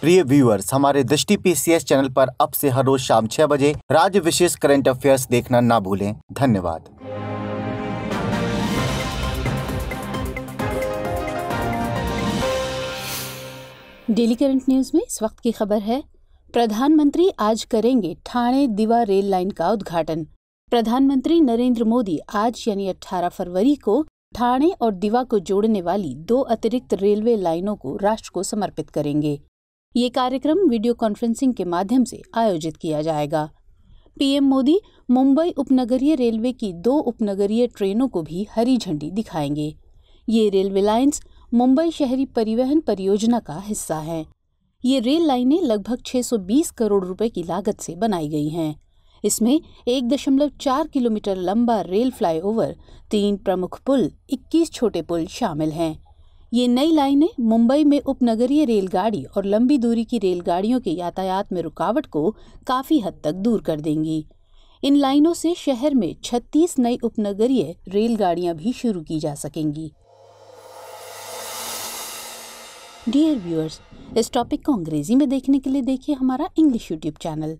प्रिय व्यूअर्स हमारे दृष्टि पीसीएस चैनल पर अब से हर रोज शाम छह बजे राज्य विशेष करंट अफेयर्स देखना ना भूलें धन्यवाद डेली करंट न्यूज में इस वक्त की खबर है प्रधानमंत्री आज करेंगे ठाणे दिवा रेल लाइन का उद्घाटन प्रधानमंत्री नरेंद्र मोदी आज यानी 18 फरवरी को ठाणे और दिवा को जोड़ने वाली दो अतिरिक्त रेलवे लाइनों को राष्ट्र को समर्पित करेंगे ये कार्यक्रम वीडियो कॉन्फ्रेंसिंग के माध्यम से आयोजित किया जाएगा पीएम मोदी मुंबई उपनगरीय रेलवे की दो उपनगरीय ट्रेनों को भी हरी झंडी दिखाएंगे ये रेलवे लाइन्स मुंबई शहरी परिवहन परियोजना का हिस्सा हैं ये रेल लाइनें लगभग 620 करोड़ रुपए की लागत से बनाई गई हैं इसमें एक दशमलव चार किलोमीटर लंबा रेल फ्लाईओवर, तीन प्रमुख पुल 21 छोटे पुल शामिल हैं ये नई लाइनें मुंबई में उपनगरीय रेलगाड़ी और लंबी दूरी की रेलगाड़ियों के यातायात में रुकावट को काफ़ी हद तक दूर कर देंगी इन लाइनों से शहर में 36 नई उपनगरीय रेलगाड़ियां भी शुरू की जा सकेंगी डियर व्यूअर्स इस टॉपिक को अंग्रेजी में देखने के लिए देखिए हमारा इंग्लिश यूट्यूब चैनल